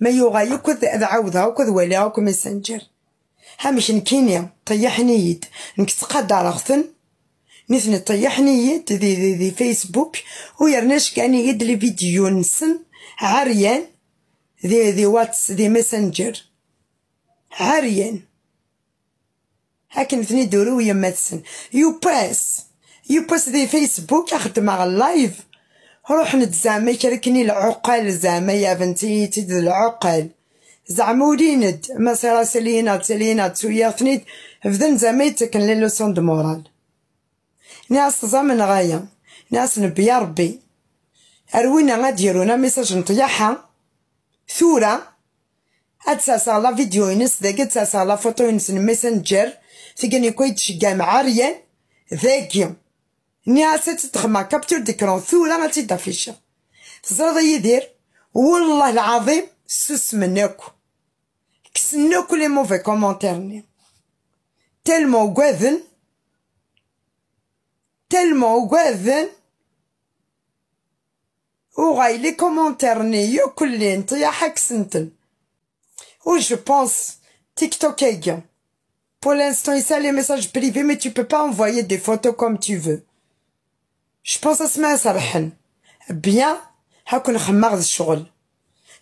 ما يوغايو كذ ذعوضها وكذ ولاها وكما سنجر هامش نكيني طيحني يد نك تقدر اختن نثني طيحني يد ذي ذي ذي فيسبوك ويرناش كان يد لي فيديو نسن عريان ذي ذي واتس ذي ماسنجر عريان هاكن ثني دورو يما تسن يو باس يو باس ذي فيسبوك اخدم على اللايف روح زعما كركني العقل زعما يا بنتي تد العقل زعما وليند ما صرا سلينا تسويا فنيت فدن زعما تكن لي لوسون دو مورال ناس زمن غاية ناس نبي ربي اروينا غاديرونا ميساج نطيحها ثورة اتساسا لا فيديو ينس ذاك تساسا لا فوتو ينس الميسنجر تيقني كويتش قام عريان ذاكي ni assez de trucs ma capture de sous ou la petite affiche. ça doit y être. sous le grand suce mes nœuds. X que les mauvais commentaires. Tellement gueven. Tellement gueven. Oh il les commentaires y a les intrapixels. Ou oh, je pense TikTok aigu. Pour l'instant il c'est les messages privés mais tu peux pas envoyer des photos comme tu veux je pense à ce ma sabahan. Bien, hakun khammar shogol.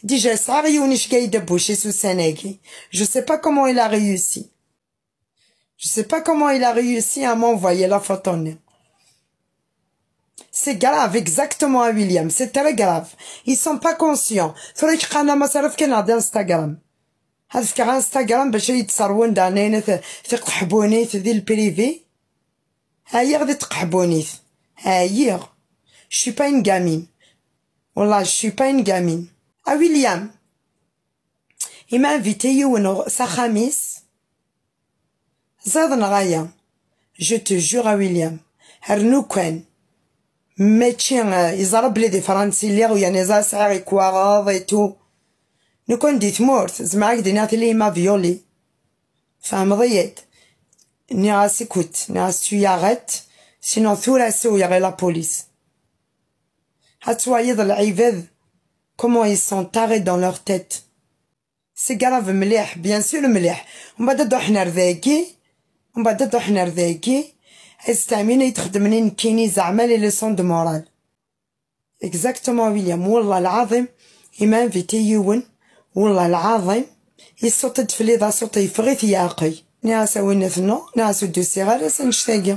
Déjà, ça a eu une chgaye de boucher sous Je Je sais pas comment il a réussi. Je sais pas comment il a réussi à m'envoyer la photo. C'est grave, exactement à William. C'est très grave. Ils sont pas conscients. Faudrait que j'en ai ma salaf qu'il y a d'Instagram. est Instagram, ben, j'ai eu de sarouen d'un aîné, c'est, c'est qu'habonné, d'il privé. Ailleurs d'être qu'habonné. Hey, eh, hier, je suis pas une gamine. Voilà, je suis pas une gamine. Ah, William. Il m'a invité, Younor, sa Zadan Raya. Je te jure, à ah, William. Hernouken. Mais tiens, euh, ils ont appelé des Français, a et et tout. Nous qu'on dit mort, Z'mag de gueule, m'a violé. a a arrête. شنو ثورة سوية غير لابوليس هتوايض العباد كومون ils sont tarés dans leur tête سي كراف مليح بيان سور مليح ومن بعد دوحنا رذاكي ومن بعد دوحنا رذاكي استعمينا يتخدمني نكيني زعما لي ليسون دو مورال اكزاكتومون ويليام والله العظيم يما انفيتي يون والله العظيم يصوت تفلي دا صوت يفغي ياقي ناس وين ثنو ناس ودو صغار نشتاقي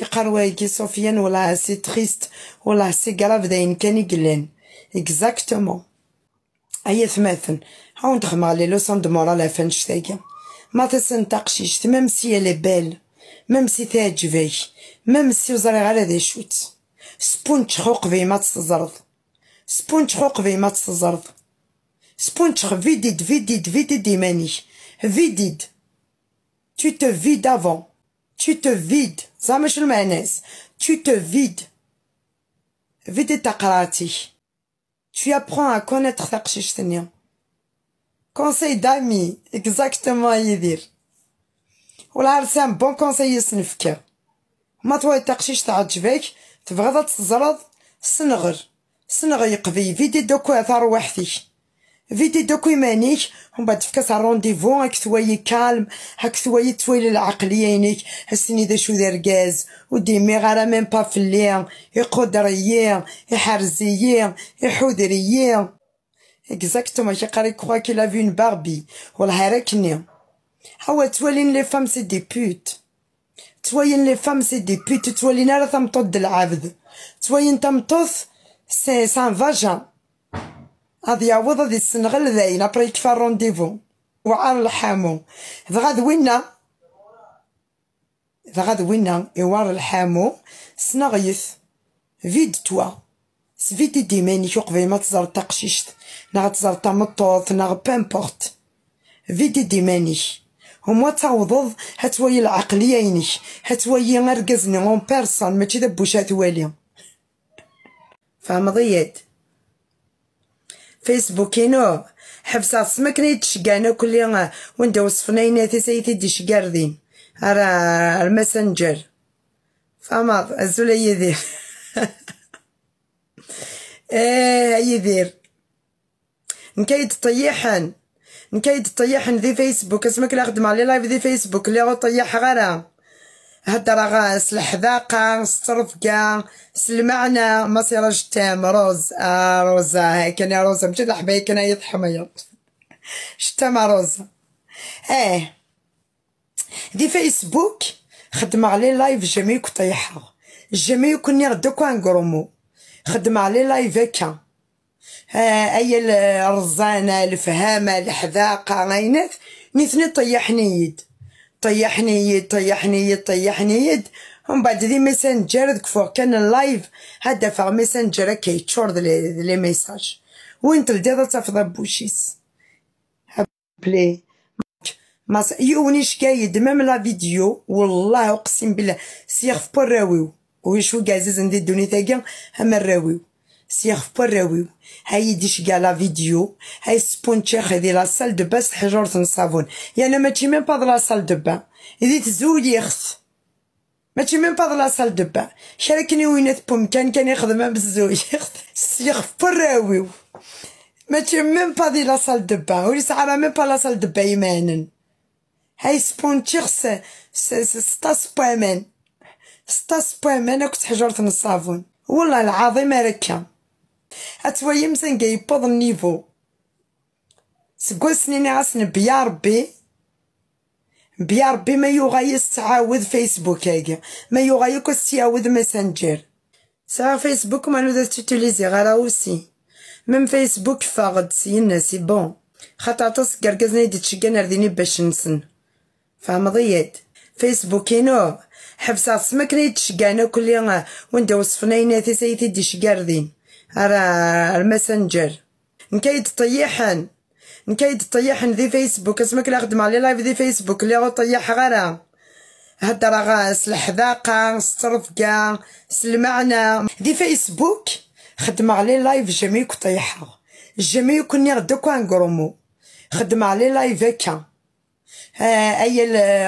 يقر وايكي سفيان ولا سي تريست ولا سي كراف داين كاني يقلان اكزاكتومون ايا ثماثن هاو ندخم على لوسون دو مورال فانش تاكا ما تسن تقشيش سي لي بيل ميم سي تعجبك ميم سي وزري غير هذا شوت سبون تشخو قبي ما تستزرد سبون تشخو في ما تستزرد سبون تشخ فيديد فيديد فيديد يماني فيديد tu te vides avant tu te vides ça مش المعناس tu te vides فيدي تقراتي tu apprends à connaître ta قشيشتنيا كونساي دامي اكزاكتومون يدير والعرسان بون كونساي يسنفك ما توي تقشيش تعجبك تبغض تزرد سنغر سنغر يقضي فيدي دوكو ثار وحدي فيدي دوك يمانيك ومن بعد تفكس على الرونديفو هاك ثوايي كالم هاك ثوايي تويل العقليه ينيك هسني ذا شو دركاز وديمي غارة ميم با فلي يقدريه يحرزيه يحودريه اكزاكتومون جي قاري كوا كي لافي اون باربي والله راكني هو توالين لي فام سي دي بوت توالين لي فام سي دي بوت توالين راه تمطط العبد توالين تمطط سي سان فاجان هذا يعوض هذا السنغل ذاين ابري كفا رونديفو وعار الحامو اذا غاد وينا اذا غاد وينا يوار الحامو سنغيث فيد توا سفيتي ديماني شو قبل ما تزار تقشيشت نا تزر تمطوط نا بامبورت فيدي ديماني هما تعوضض هتوي العقلية ينك هتوي غرقزني اون بيرسون ماشي دبوشات والي فهم ضياد فيسبوكينو حفظ سمكني نيتشقانا كل ويندوز فنيناتي سيتي دي شقاردين راه المسنجر فما الزول يدير ايه يدير نكايد طيحن نكايد طيحن ذي فيسبوك اسمك لا خدم على لايف ذي فيسبوك اللي غو طيح غرام هدرة سلحذاقة سطرفقة سلمعنا مصير تام روز آه روز هاي انا روز مجد لحبي كان يضحميض شتام روز ايه دي فيسبوك خدم عليه لايف جميع كطيحة جميع كن يردوك انقرمو خدم عليه لايف هكا آه، اي الرزانة الفهامة الحذاقة غينات نثني طيحني يد طيحني يد طيحني يد طيحني هم بعد دي ميسنجر ذاك فوق كان اللايف هذا فا ميسنجر تشورد لي لي ميساج وين تلدي تفضى بوشيس بلي ما يونيش كايد مام لا فيديو والله اقسم بالله سيغف براويو ويشو كازيز عندي دوني تاكا هما راويو سيخ هاي ديش كاع لا فيديو هاي سبونتشير هذي لا سال دو بان حجرة صابون يعني ماشي ميم با لا سال دو بان تزول تزود يخص ماشي ميم با لا سال دو بان شاركني وينات بوم كان كان يخدم بزوج سيغفر ماشي ميم با دي لا سال دو بان ولي ساعة ميم با لا سال دو بان يمانن هاي سبونتشير ستا بوامان ستا بوامان كنت حجرة الصابون والله العظيم كان اتوايم سنجا يبوض النيفو سكون سنيني عاصن بيا ربي بيا ربي ما يوغايس تعاود فيسبوك هاكا ما يغايكوس تعاود ماسنجر سا فيسبوك ما نودا تتوليزي غارا اوسي ميم فيسبوك فاغد سينا سي بون خاطر عطاس كركزنا دي رديني باش نسن ضياد فيسبوك ينو حبس عصمك نيتشكانا كل يوم وندوس فناينا تسايتي دي شكاردين على الماسنجر نكيد طيحن نكيد طيحن ذي فيسبوك اسمك لا خدمه لي لايف ذي فيسبوك اللي طيح غير راه غاس الحذاقة سترفقة سلمعنا ذي فيسبوك خدمه لي لايف جميع طيحها كني كون ان غرومو خدمه لي لايف هكا اي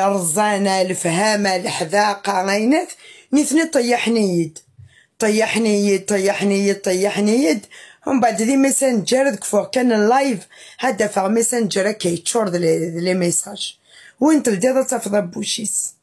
الرزانه الفهامه الحذاقه عينات نثني طيحني يد طيحني يد طيحني يد طيحني يد هم بعد دي ميسنجر دكفوه كان اللايف هدف ميسنجر تشورد لي ميساج وانت لدي تفضى بوشيس